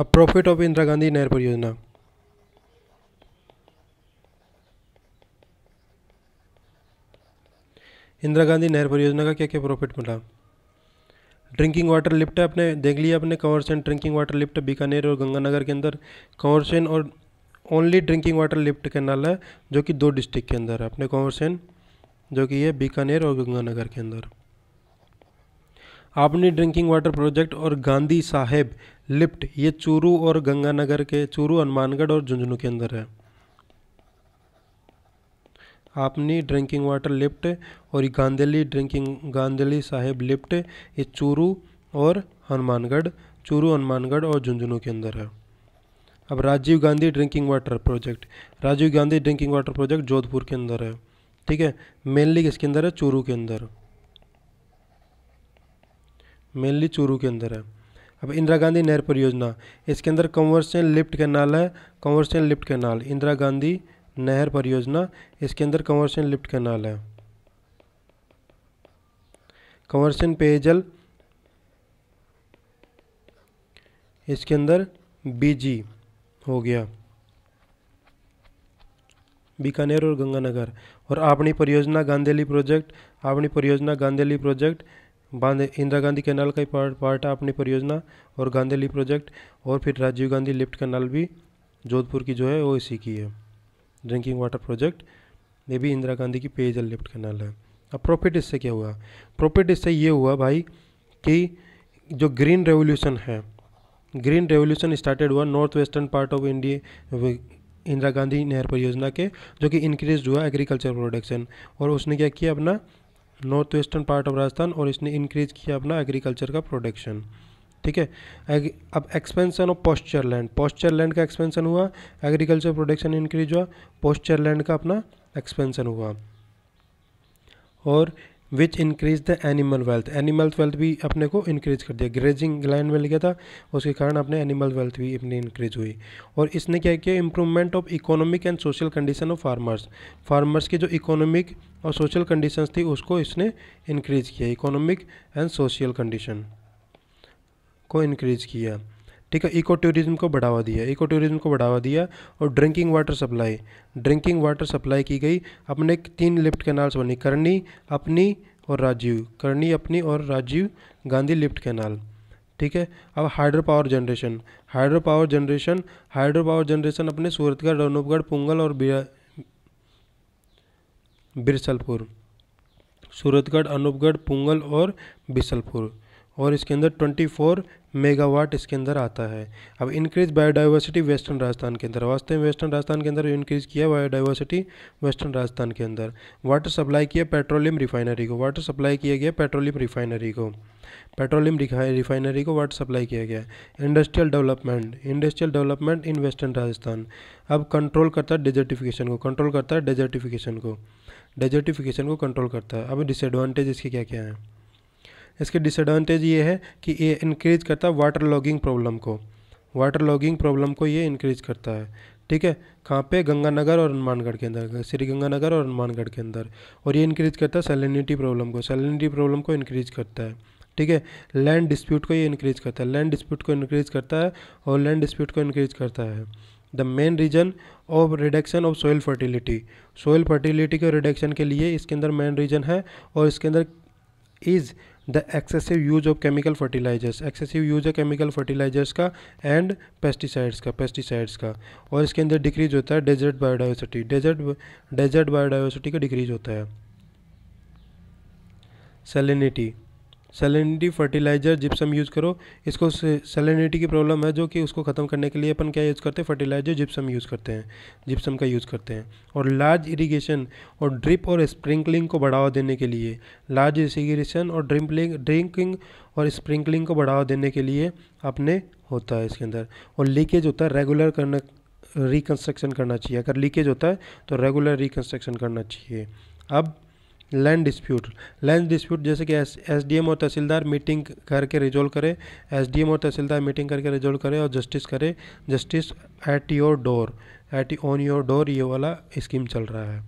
a profit of Indira Gandhi नहर परियोजना इंदिरा गांधी नहर परियोजना का क्या क्या प्रॉफिट मिला ड्रिंकिंग वाटर लिफ्ट आपने देख लिया अपने सेन ड्रिंकिंग वाटर लिफ्ट बीकानेर और गंगानगर के अंदर कंवरसेन और ओनली ड्रिंकिंग वाटर लिफ्ट के नाल है जो कि दो डिस्ट्रिक्ट के अंदर है अपने कंवरसेन जो कि है बीकानेर और गंगानगर के अंदर आपने ड्रिंकिंग वाटर प्रोजेक्ट और गांधी साहेब लिफ्ट ये चूरू और गंगानगर के चूरू हनुमानगढ़ और झुंझुनू के अंदर है आपनी ड्रिंकिंग वाटर लिफ्ट और गांधली ड्रिंकिंग गांधली साहेब लिफ्ट ये चूरू और हनुमानगढ़ चूरू हनुमानगढ़ और झुंझुनू के अंदर है अब Rajiv Gandhi drinking water project Rajiv Gandhi drinking water project Jodhpur के अंदर है ठीक है मेनली किसके अंदर है चूरू के अंदर मेनली चूरू के अंदर है अब इंदिरा गांधी नहर परियोजना इसके अंदर कंवर्सन लिफ्ट कैनाल है conversion lift canal Indira Gandhi नहर परियोजना इसके अंदर कंवर्सन लिफ्ट कैनाल है कंवर्सन पेयजल इसके अंदर बीजी हो गया बीकानेर और गंगानगर और आपणी परियोजना गांधेली प्रोजेक्ट आपनी परियोजना गांधेली प्रोजेक्ट बांध इंदिरा गांधी कैनाल का ही पार्ट पार्ट है अपनी परियोजना और गांधीली प्रोजेक्ट और फिर राजीव गांधी लिफ्ट कैनाल भी जोधपुर की जो है वो इसी की है ड्रिंकिंग वाटर प्रोजेक्ट ये भी इंदिरा गांधी की पेयजल लिफ्ट कैनाल है अब प्रॉफिट इससे क्या हुआ प्रॉफिट इससे ये हुआ भाई कि जो ग्रीन रेवोल्यूशन है ग्रीन रेवोल्यूशन स्टार्टेड हुआ north western part of India Indira Gandhi नहर परियोजना के जो कि इंक्रीज हुआ एग्रीकल्चर प्रोडक्शन और उसने क्या किया अपना north western part of Rajasthan और इसने इंक्रीज किया अपना एग्रीकल्चर का प्रोडक्शन ठीक है अब expansion of pasture land pasture land का एक्सपेंशन हुआ एग्रीकल्चर प्रोडक्शन इंक्रीज हुआ पोस्चर लैंड का अपना एक्सपेंशन हुआ और which increase the animal wealth animal wealth भी अपने को इंक्रीज कर दिया ग्रेजिंग ग्लैंड मिल गया था उसके कारण अपने एनिमल वेल्थ भी अपनी इंक्रीज हुई और इसने क्या किया improvement of economic and social condition of farmers farmers की जो इकोनॉमिक और सोशल कंडीशन थी उसको इसने इंक्रीज किया इकोनॉमिक एंड सोशल कंडीशन को इंक्रीज किया ठीक है इको टूरिज़्म को बढ़ावा दिया इको टूरिज़्म को बढ़ावा दिया और drinking water supply drinking water supply की गई अपने तीन लिफ्ट कैनाल्स बनी करनी अपनी और राजीव करनी अपनी और राजीव गांधी लिफ्ट कैनाल ठीक है अब hydro power generation hydro power generation hydro power generation अपने सूरतगढ़ अनूपगढ़ पुंगल और बिरसलपुर सूरतगढ़ अनूपगढ़ पुंगल और बिसलपुर और इसके अंदर 24 मेगावाट इसके अंदर आता है अब इंक्रीज बायोडाइवर्सिटी वेस्टर्न राजस्थान के अंदर वास्तव में वेस्टर्न राजस्थान के अंदर इंक्रीज किया बायोडाइवर्सिटी वेस्टर्न राजस्थान के अंदर वाटर सप्लाई किया पेट्रोलियम रिफाइनरी को वाटर सप्लाई किया गया पेट्रोलियम रिफाइनरी को पेट्रोलियम रिफाइनरी को वाटर सप्लाई किया गया industrial development industrial development in western Rajasthan अब कंट्रोल करता है डेजर्टिफिकेशन को कंट्रोल करता है डेजर्टिफिकेशन को डेजर्टिफिकेशन को कंट्रोल करता है अब डिसएडवांटेज इसके क्या क्या हैं इसके डिसएडवांटेज ये है कि ये इंक्रीज़ करता है वाटर लॉगिंग प्रॉब्लम को वाटर लॉगिंग प्रॉब्लम को ये इंक्रीज़ करता है ठीक है कहाँ पे गंगानगर और हनुमानगढ़ के अंदर श्री गंगानगर और हनुमानगढ़ के अंदर और ये इंक्रीज करता है सैलिनिटी प्रॉब्लम को सैलिनिटी प्रॉब्लम को इंक्रीज करता है ठीक है लैंड डिस्प्यूट को ये इंक्रीज करता है लैंड डिस्प्यूट को इंक्रीज करता है और लैंड डिस्प्यूट को इंक्रीज करता है the main reason of reduction of soil fertility soil fertility के रिडक्शन के लिए इसके अंदर मेन रीजन है और इसके अंदर is the excessive use of chemical fertilizers excessive use है केमिकल फर्टिलाइजर्स का एंड पेस्टिसाइड्स का पेस्टिसाइड्स का और इसके अंदर डिक्रीज होता है desert biodiversity desert desert biodiversity का डिक्रीज होता है salinity salinity fertilizer gypsum use करो इसको सेलिनिटी की प्रॉब्लम है जो कि उसको ख़त्म करने के लिए अपन क्या यूज़ करते हैं फर्टिलाइज़र जिप्सम यूज़ करते हैं जिप्सम का यूज़ करते हैं और लार्ज इरिगेशन और ड्रिप और स्प्रिंकलिंग को बढ़ावा देने के लिए लार्ज इरीगेशन और ड्रिपलिंग ड्रिंकिंग और स्प्रिंकलिंग को बढ़ावा देने के लिए अपने होता है इसके अंदर और लीकेज होता है रेगुलर करना रिकन्स्ट्रक्शन करना चाहिए अगर लीकेज होता है तो रेगुलर रिकन्स्ट्रक्शन करना चाहिए अब लैंड डिस्प्यूट लैंड डिस्प्यूट जैसे कि एस डी एम और तहसीलदार मीटिंग करके रिजोल्व करें एस डी एम और तहसीलदार मीटिंग करके रिजोल्व करें और जस्टिस करें justice at your door at on your door ये वाला स्कीम चल रहा है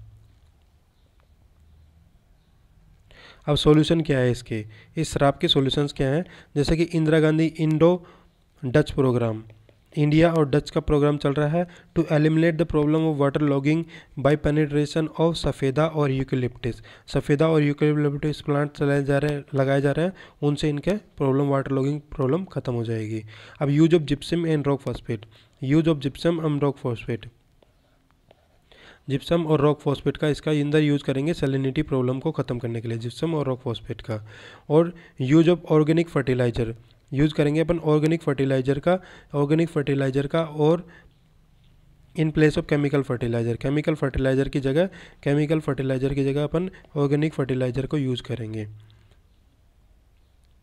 अब सॉल्यूशन क्या है इसके इस शराब के सॉल्यूशंस क्या हैं जैसे कि Indira Gandhi Indo Dutch programme India और डच का प्रोग्राम चल रहा है to eliminate the problem of water logging by penetration of सफ़ेदा और यूकिलिप्टिस सफ़ेदा और यूकिलिप्टिस प्लांट चलाए जा रहे लगाए जा रहे हैं उनसे इनके प्रॉब्लम वाटर लॉगिंग प्रॉब्लम खत्म हो जाएगी अब use of gypsum and rock phosphate use of gypsum and rock phosphate gypsum और रॉक फॉस्फेट का इसका इंदर यूज़ करेंगे सेलिनिटी प्रॉब्लम को ख़त्म करने के लिए जिप्सम और रॉक फॉस्फेट का और use of organic fertiliser use करेंगे अपन ऑर्गेनिक फर्टिलाइज़र का ऑर्गेनिक फर्टिलाइज़र का और in place of chemical fertiliser chemical fertiliser की जगह केमिकल फर्टिलाइज़र की जगह अपन ऑर्गेनिक फर्टिलाइज़र को यूज़ करेंगे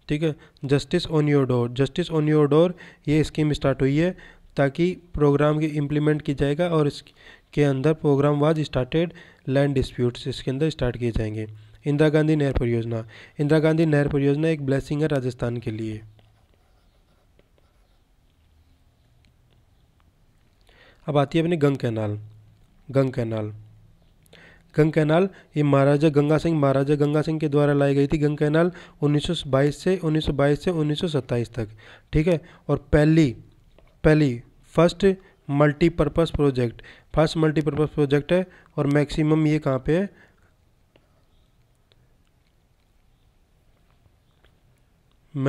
ठीक है justice on your door justice on your door ये स्कीम स्टार्ट हुई है ताकि प्रोग्राम की इम्प्लीमेंट की जाएगा और इसके अंदर programme was started land disputes इसके अंदर स्टार्ट किए जाएंगे इंदिरा गांधी नहर परियोजना इंदिरा गांधी नहर परियोजना एक ब्लेसिंग है राजस्थान के लिए अब आती है अपनी Gang canal Gang canal Gang canal ये महाराजा गंगा सिंह महाराजा गंगा सिंह के द्वारा लाई गई थी गंग कैनाल 1922 से 1922 से 1927 तक ठीक है और पहली पहली first multipurpose project first multipurpose project है और मैक्सिमम ये कहाँ पे है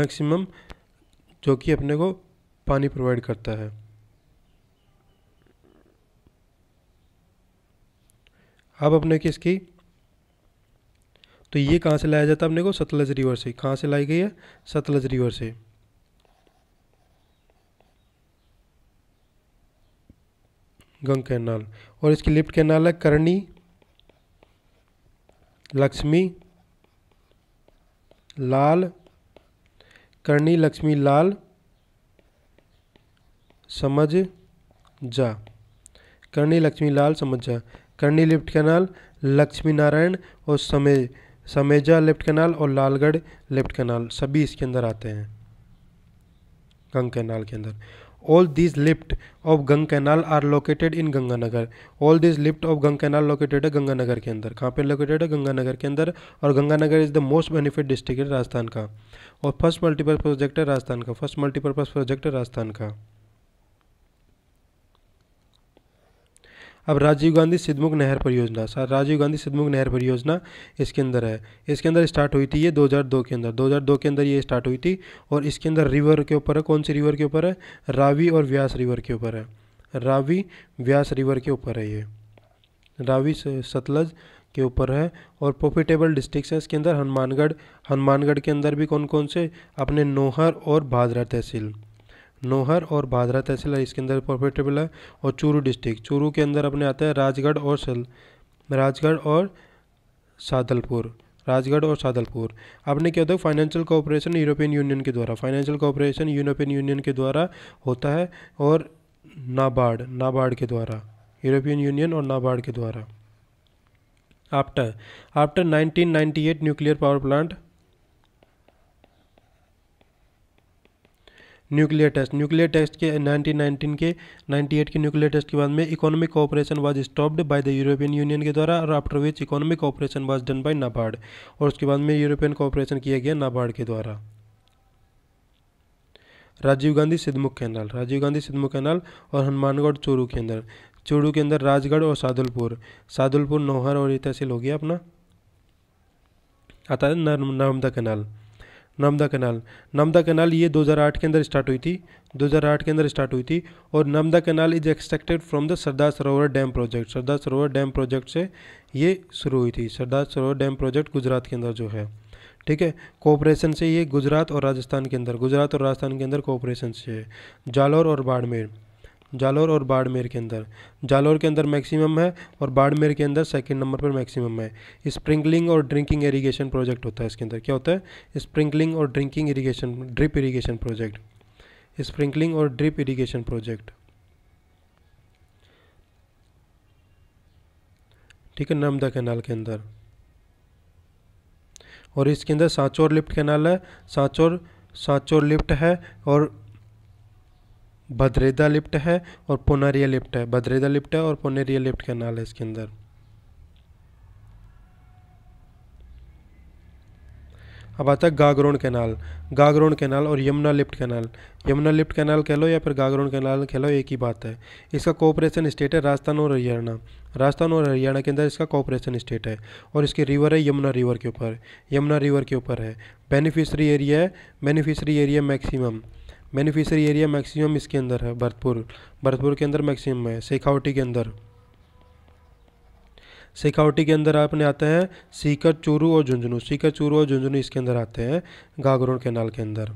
मैक्सिमम जो कि अपने को पानी प्रोवाइड करता है अब अपने किसकी तो ये कहाँ से लाया जाता है अपने को सतलज रिवर से कहाँ से लाई गई है सतलज रिवर से गंग कैनाल और इसकी लिफ्ट कैनाल है करणी लक्ष्मी लाल करणी लक्ष्मी लाल समझ जा करणी लक्ष्मी लाल समझ जा करनी लेफ्ट कैनाल लक्ष्मी नारायण और समे समेजा लेफ्ट कैनाल और लालगढ़ लेफ्ट कैनाल सभी इसके अंदर आते हैं गंग कैनाल के अंदर all this lift of Gang canal are located in Ganganagar all this lift of Gang canal located है गंगानगर के अंदर कहाँ पे लोकेटेड है गंगानगर के अंदर और Ganganagar is the most benefit district है राजस्थान का और फर्स्ट मल्टीपर्पज प्रोजेक्ट है राजस्थान का फर्स्ट मल्टीपर्पज प्रोजेक्ट है राजस्थान का अब राजीव गांधी सिद्धमुख नहर परियोजना सर राजीव गांधी सिद्धमुख नहर परियोजना इसके अंदर है इसके अंदर स्टार्ट हुई थी ये 2002 के अंदर 2002 के अंदर ये स्टार्ट हुई थी और इसके अंदर रिवर के ऊपर है कौन सी रिवर के ऊपर है रावी और व्यास रिवर के ऊपर है रावी व्यास रिवर के ऊपर है ये रावी सतलज के ऊपर है और प्रॉफिटेबल डिस्ट्रिक्ट हैं इसके अंदर हनुमानगढ़ हनुमानगढ़ के अंदर भी कौन कौन से अपने नोहर और भादरा तहसील नोहर और भादरा तहसील है इसके अंदर प्रॉफिटेबल है और चूरू डिस्ट्रिक्ट चूरू के अंदर अपने आता है राजगढ़ और सल राजगढ़ और सादलपुर राजगढ़ और सादलपुर आपने क्या होता है फाइनेंशियल कॉपरेशन यूरोपियन यूनियन के द्वारा फाइनेंशियल कॉपरेशन यूरोपियन यूनियन के द्वारा होता है और नाबार्ड नाबार्ड के द्वारा यूरोपियन यूनियन और नाबार्ड के द्वारा after after 1998 nuclear power plant nuclear test nuclear test के 1919 के 98 के न्यूक्लियर टेस्ट के बाद में economic operation was stopped by the European Union के द्वारा और after which economic operation was done by NABARD और उसके बाद में यूरोपियन कॉपरेशन किया गया नाबार्ड के द्वारा राजीव गांधी सिद्धमुख कैनाल राजीव गांधी सिद्धमुख कैनाल और हनुमानगढ़ चूरू के अंदर चूरू के अंदर राजगढ़ और सादुलपुर सादुलपुर नौहर और ये तहसील हो गया अपना आता है Narmada canal Narmada canal Narmada canal ये 2008 के अंदर स्टार्ट हुई थी 2008 के अंदर स्टार्ट हुई थी और Narmada canal is extracted from the Sardar Sarovar dam project Sardar Sarovar dam project से ये शुरू हुई थी सरदार सरोवर डैम प्रोजेक्ट गुजरात के अंदर जो है ठीक है कोऑपरेशन से ये गुजरात और राजस्थान के अंदर गुजरात और राजस्थान के अंदर कोऑपरेशन से जालौर और बाड़मेर जालौर और बाड़मेर के अंदर जालौर के अंदर मैक्सिमम है और बाड़मेर के अंदर सेकंड नंबर पर मैक्सिमम है स्प्रिंकलिंग और ड्रिंकिंग इरीगेशन प्रोजेक्ट होता है इसके अंदर क्या होता है स्प्रिंकलिंग और drinking irrigation drip irrigation project sprinkling और ड्रिप इरीगेशन प्रोजेक्ट ठीक है नर्मदा कैनाल के अंदर और इसके अंदर सांचौर लिफ्ट कैनाल है सांचौर सांचौर लिफ्ट है और भद्रेदा लिप्ट है और पुनरिया लिप्ट है भद्रेदा लिप्ट है और पुनरिया लिप्ट कैनाल है इसके अंदर अब आता है गागरोन कैनाल गागरोन कैनाल और Yamuna lift canal Yamuna lift canal कह लो या फिर गागरोन कैनाल कह लो एक ही बात है इसका कोऑपरेशन स्टेट है राजस्थान और हरियाणा राजस्थान और हरियाणा के अंदर इसका कोऑपरेशन स्टेट है और इसकी रिवर है यमुना रिवर के ऊपर यमुना रिवर के ऊपर है बेनिफिशरी एरिया है beneficiary area maximum beneficiary area maximum इसके अंदर है भरतपुर भरतपुर के अंदर मैक्सिमम है शेखावटी के अंदर शेखावटी के अंदर आपने आते हैं सीकर चूरू और झुंझुनू सीकर चूरू और झुंझुनू इसके अंदर आते हैं गागरोन कैनाल के अंदर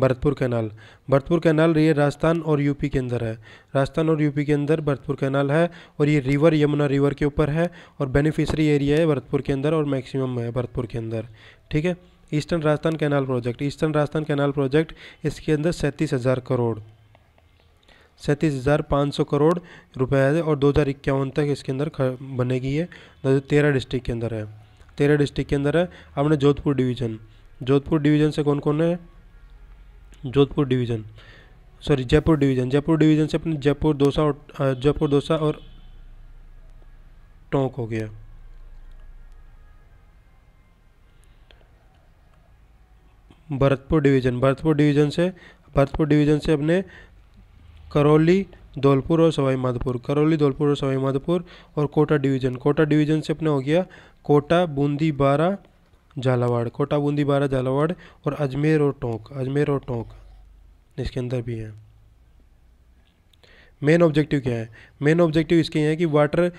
भरतपुर कैनाल भरतपुर कैनाल ये राजस्थान और यूपी के अंदर है राजस्थान और यूपी के अंदर भरतपुर कैनाल है और ये रिवर यमुना रिवर के ऊपर है और बेनिफिशरी एरिया है भरतपुर के अंदर और मैक्सिमम है भरतपुर के अंदर ठीक है eastern Rajasthan canal project eastern Rajasthan canal project इसके अंदर सैंतीस हज़ार करोड़ सैंतीस हज़ार पाँच सौ करोड़ रुपए है और दो हज़ार इक्यावन तक इसके अंदर बनेगी है जो तेरह डिस्ट्रिक्ट के अंदर है तेरह डिस्ट्रिक्ट के अंदर है अपने जोधपुर डिवीज़न जोधपुर डिवीज़न से कौन कौन है Jodhpur division sorry Jaipur division Jaipur division से अपने जयपुर दोसा और जयपुर दोसा और टोंक हो गया भरतपुर डिवीज़न भरतपुर डिवीज़न से भरतपुर डिवीज़न से अपने करौली धौलपुर और सवाई माधोपुर करौली धौलपुर और सवाई माधोपुर और कोटा डिवीज़न कोटा डिवीज़न से अपने हो गया कोटा बूंदी बारा झालावाड़ कोटा बूंदी बारा झालावाड़ और अजमेर और टोंक अजमेर और टोंक इसके अंदर भी है मेन ऑब्जेक्टिव क्या है मेन ऑब्जेक्टिव इसके हैं कि वाटर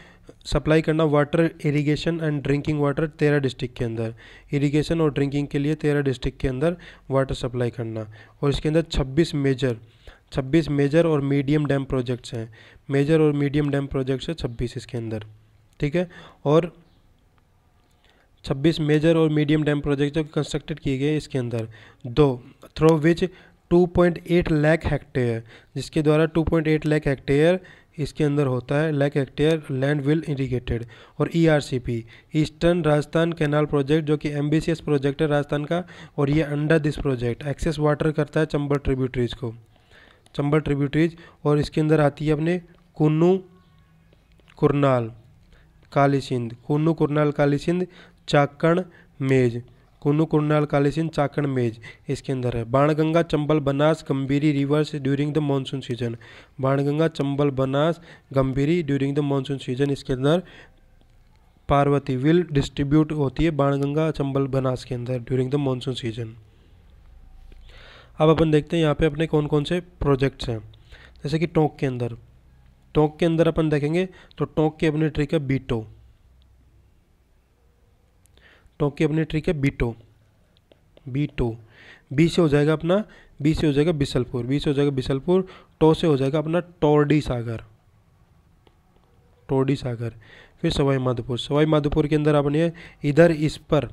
सप्लाई करना water irrigation and drinking water तेरह डिस्ट्रिक्ट के अंदर इरिगेशन और ड्रिंकिंग के लिए तेरह डिस्ट्रिक्ट के अंदर वाटर सप्लाई करना और इसके अंदर छब्बीस मेजर छब्बीस मेजर और मीडियम डैम प्रोजेक्ट्स हैं मेजर और मीडियम डैम प्रोजेक्ट्स हैं छब्बीस इसके अंदर ठीक है और छब्बीस मेजर और मीडियम डैम प्रोजेक्ट जो कंस्ट्रक्टेड किए गए इसके अंदर दो थ्रो विच 2.8 लाख हेक्टेयर जिसके द्वारा 2.8 लाख हेक्टेयर इसके अंदर होता है lakh hectare land will irrigated और E R C P eastern Rajasthan canal project जो कि एम प्रोजेक्ट है राजस्थान का और ये under this project excess water करता है चंबल ट्रिब्यूटरीज को चंबल ट्रिब्यूटरीज और इसके अंदर आती है अपने कुन्नू कुरनाल काली सिंध कुन्नू कुरनाल काली सिंध चाकण मेज कुन्नू कुंडाल कालीसिन चाकण मेज इसके अंदर है Banganga Chambal Banas Gambhiri rivers during the monsoon season Banganga Chambal Banas Gambhiri during the monsoon season इसके अंदर पार्वती विल डिस्ट्रीब्यूट होती है बाणगंगा चंबल बनास के अंदर ड्यूरिंग द मानसून सीजन अब अपन देखते हैं यहाँ पे अपने कौन कौन से प्रोजेक्ट्स हैं जैसे कि टोंक के अंदर टोंक के अंदर अपन देखेंगे तो टोंक की अपनी ट्रिक है बीटो टो की अपनी ट्रिक है बीटो बीटो बी से हो जाएगा अपना बी से हो जाएगा बिसलपुर बी से हो जाएगा बिसलपुर टो से हो जाएगा अपना टोरडी सागर टोरडी सागर फिर सवाई माधोपुर सवाई माधोपुर के अंदर अपने इधर इस पर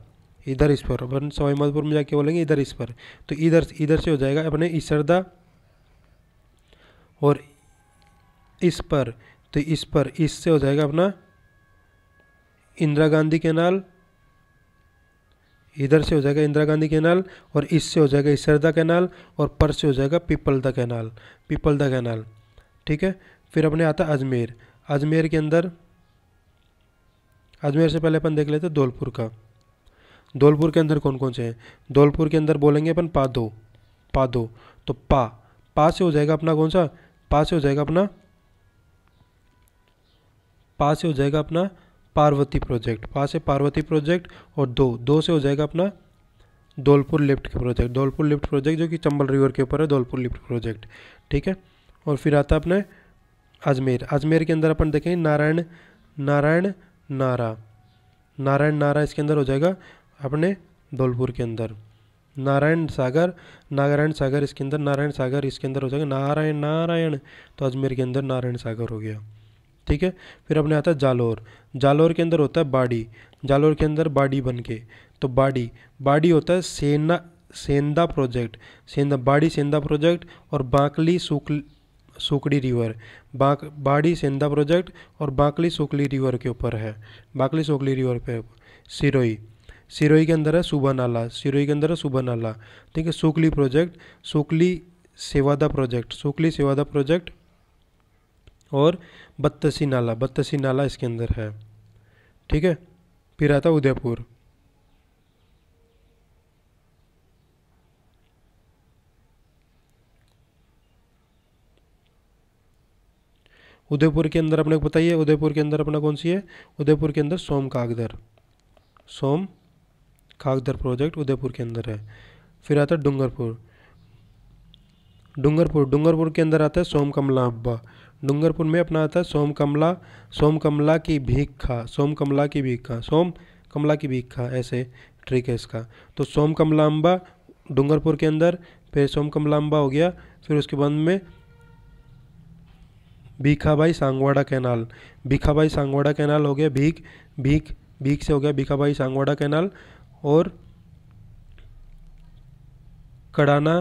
इधर इस पर अपन सवाई माधोपुर में जाके बोलेंगे इधर इस पर तो इधर इधर से हो जाएगा अपने इसरदा और इस पर तो इस पर इससे हो जाएगा अपना इंदिरा गांधी कैनाल इधर से हो जाएगा इंदिरा गांधी कैनाल और इससे हो जाएगा इसरदा कैनाल और पर से हो जाएगा द कैनाल द कैनाल ठीक है फिर अपने आता अजमेर अजमेर के अंदर अजमेर से पहले अपन देख लेते धौलपुर का धौलपुर के अंदर कौन कौन से हैं धौलपुर के अंदर बोलेंगे अपन पादो पादो तो पा पा से हो जाएगा अपना कौन सा पा से हो जाएगा अपना पा से हो जाएगा अपना पार्वती प्रोजेक्ट पाँच है पार्वती प्रोजेक्ट और दो दो से हो जाएगा अपना धौलपुर लिफ्ट के प्रोजेक्ट धौलपुर लिफ्ट प्रोजेक्ट जो कि चंबल रिवर के ऊपर है धौलपुर लिफ्ट प्रोजेक्ट ठीक है और फिर आता है अपने अजमेर अजमेर के अंदर अपन देखें नारायण नारायण नारा नारायण नारा इसके अंदर हो जाएगा अपने धौलपुर के अंदर नारायण सागर नारायण सागर इसके अंदर नारायण सागर इसके अंदर हो जाएगा नारायण नारायण तो अजमेर के अंदर नारायण सागर हो गया ठीक है फिर अपने आता है जालोर जालोर के अंदर होता है बाड़ी जालोर के अंदर बाड़ी बन के तो बाड़ी बाड़ी होता है सेना सेंधा प्रोजेक्ट सेंधा बाड़ी सेंधा प्रोजेक्ट और बांकली सुकल सुकड़ी रिवर बांक बाड़ी सेंधा प्रोजेक्ट और बांकली सुकली रिवर के ऊपर है बांकली सुकली रिवर पे सिरोई सिरोई के अंदर है सुबह नाला सिरोई के अंदर है सुबह नाला ठीक है सुकली प्रोजेक्ट सुकली सेवादा प्रोजेक्ट सुकली सेवादा प्रोजेक्ट और बत्तसी नाला बत्तसी नाला इसके अंदर है ठीक है फिर आता उदयपुर उदयपुर के अंदर अपने को बताइए उदयपुर के अंदर अपना कौन सी है उदयपुर के अंदर सोम कागदर सोम कागदर प्रोजेक्ट उदयपुर के अंदर है फिर आता है डूंगरपुर डूंगरपुर डूंगरपुर के अंदर आता है सोम कमला अब्बा डूंगरपुर में अपना आता है सोम कमला सोम कमला की भीखा सोम कमला की भीखा सोम कमला की भीखा ऐसे ट्रिक है इसका तो सोम कमला अम्बा डूंगरपुर के अंदर फिर सोम कमला अम्बा हो गया फिर उसके बाद में भीखा भाई सांगवाड़ा कैनाल भीखा भाई सांगवाड़ा कैनाल हो गया भीख भीख भीख से हो गया भीखा भाई सांगवाड़ा कैनाल और कड़ाना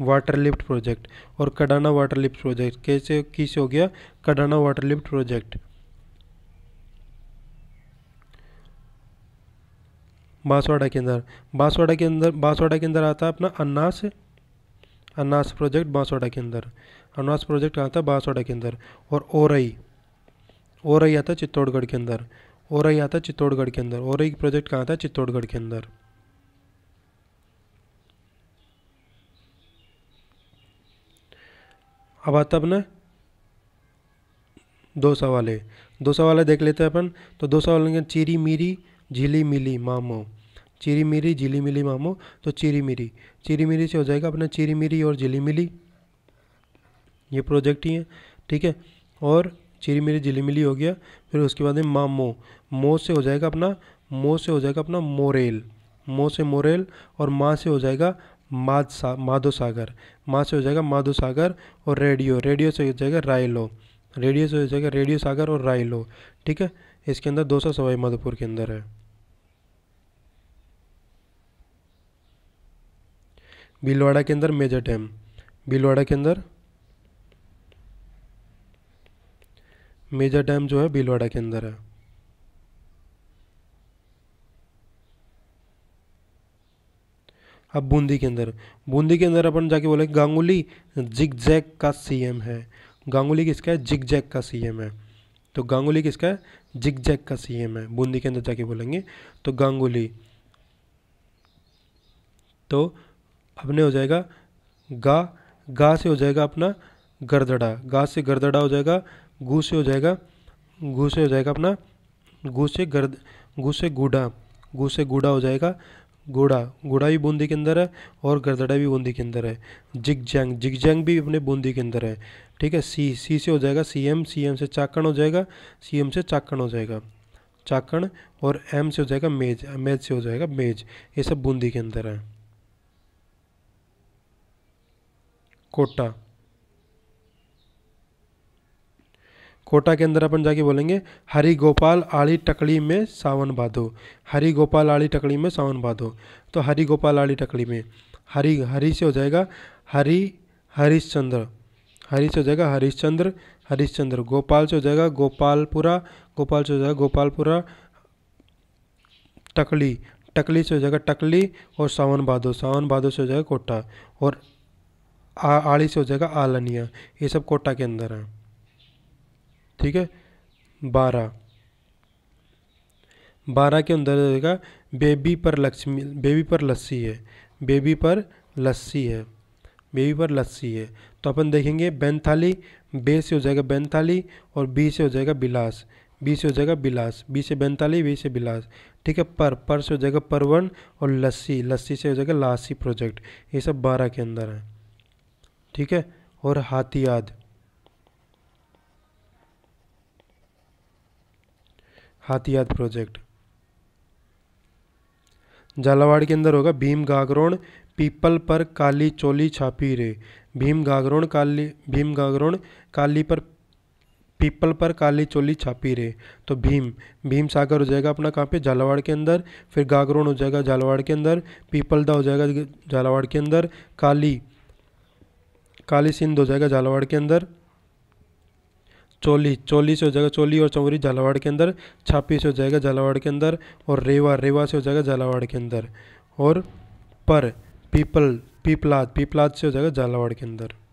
वाटर लिफ्ट प्रोजेक्ट और कडाना वाटर लिफ्ट प्रोजेक्ट कैसे किस हो गया Kadana water lift project Banswara के अंदर बांसवाड़ा के अंदर बांसवाड़ा के अंदर आता है अपना अन्नास अन्नास प्रोजेक्ट बांसवाड़ा के अंदर अन्नास प्रोजेक्ट आता है बांसवाड़ा के अंदर और ओरई ओरई आता है चित्तौड़गढ़ के अंदर ओरई आता है चित्तौड़गढ़ के अंदर ओरई प्रोजेक्ट कहाँ था चित्तौड़गढ़ के अंदर अब आता अपना दो वाले है दो देख लेते हैं अपन तो दो वाले चिरी मिरी झिली मिली मामो चिरी मिरी झिली मिली मामो तो चिरी मिरी चिरी मिरी से हो जाएगा अपना चिरी मिरी और झिली मिली ये प्रोजेक्ट ही है ठीक है और चिरी मिरी झिली मिली हो गया फिर उसके बाद में मामो मो से हो जाएगा अपना मो से हो जाएगा अपना मोरेल मो से मोरेल और माँ से हो जाएगा माध सा माधो सागर माँ से हो जाएगा माधो सागर और रेडियो रेडियो से हो जाएगा रायलो रेडियो से हो जाएगा रेडियो सागर और रायलो ठीक है इसके अंदर दो सौ सवाई माधोपुर के अंदर है भीलवाड़ा के अंदर मेजर डैम भीलवाड़ा के अंदर मेजर डैम जो है भीलवाड़ा के अंदर है अब बूंदी के अंदर बूंदी के अंदर अपन जाके बोले गांगुली जिग जैक का एम है गांगुली किसका है जिग जैक का एम है तो गांगुली किसका है जिग जैक का एम है बूंदी के अंदर जाके बोलेंगे तो गांगुली तो अपने हो जाएगा गा गा से हो जाएगा अपना गर्दड़ा गा से गर्दड़ा हो जाएगा गु से हो जाएगा गु से हो जाएगा अपना गु से गर्द गु से गुड़ा गु से गुड़ा हो जाएगा घोड़ा घोड़ा भी बूंदी के अंदर है और गरदड़ा भी बूंदी के अंदर है जिग जैंग जिग जैंग भी अपने बूंदी के अंदर है ठीक है सी सी से हो जाएगा सी एम सी एम से चाकण हो जाएगा सी एम से चाकण हो जाएगा चाकण और एम से हो जाएगा मेज मेज से हो जाएगा मेज ये सब बूंदी के अंदर है कोटा कोटा के अंदर अपन जाके बोलेंगे हरी गोपाल आड़ी टकड़ी में सावन बांधो हरी गोपाल आड़ी टकड़ी में सावन बांधो तो हरी गोपाल आड़ी टकड़ी में हरी हरी से हो जाएगा हरी हरिश्चंद्र हरी से हो जाएगा हरिश्चंद्र हरिश्चंद्र गोपाल से हो जाएगा गोपालपुरा गोपाल से हो जाएगा गोपालपुरा टकली टकली से हो जाएगा टकली और सावन बादो सावन बादो से हो जाएगा कोटा और आ, आड़ी से हो जाएगा आलनिया ये सब कोटा के अंदर हैं ठीक है बारह बारह के अंदर रहेगा बेबी पर लक्ष्मी बेबी पर लस्सी है बेबी पर लस्सी है बेबी पर लस्सी है तो अपन देखेंगे थाली बे से हो जाएगा थाली और बी से हो जाएगा बिलास बी से हो जाएगा बिलास बी से बेंताली बी से बिलास ठीक है पर पर से हो जाएगा परवन और लस्सी लस्सी से हो जाएगा लासी प्रोजेक्ट ये सब बारह के अंदर है ठीक है और हाथी हाथियात प्रोजेक्ट झालावाड़ के अंदर होगा भीम गागरोण पीपल पर काली चोली छापी रे भीम गागरोण काली भीम गागरोण काली पर पीपल पर काली चोली छापी रे तो भीम भीम सागर हो जाएगा अपना कहाँ पे झालावाड़ के अंदर फिर गागरोण हो जाएगा झालावाड़ के अंदर पीपल दा हो जाएगा झालावाड़ के अंदर काली काली सिंध हो जाएगा झालावाड़ के अंदर चोली चोली से हो जाएगा चोली और चौरी झालावाड़ के अंदर छापी से हो जाएगा झालावाड़ के अंदर और रेवा रेवा से हो जाएगा झालावाड़ के अंदर और पर पीपल पीपलाद पीपलाद से हो जाएगा झालावाड़ के अंदर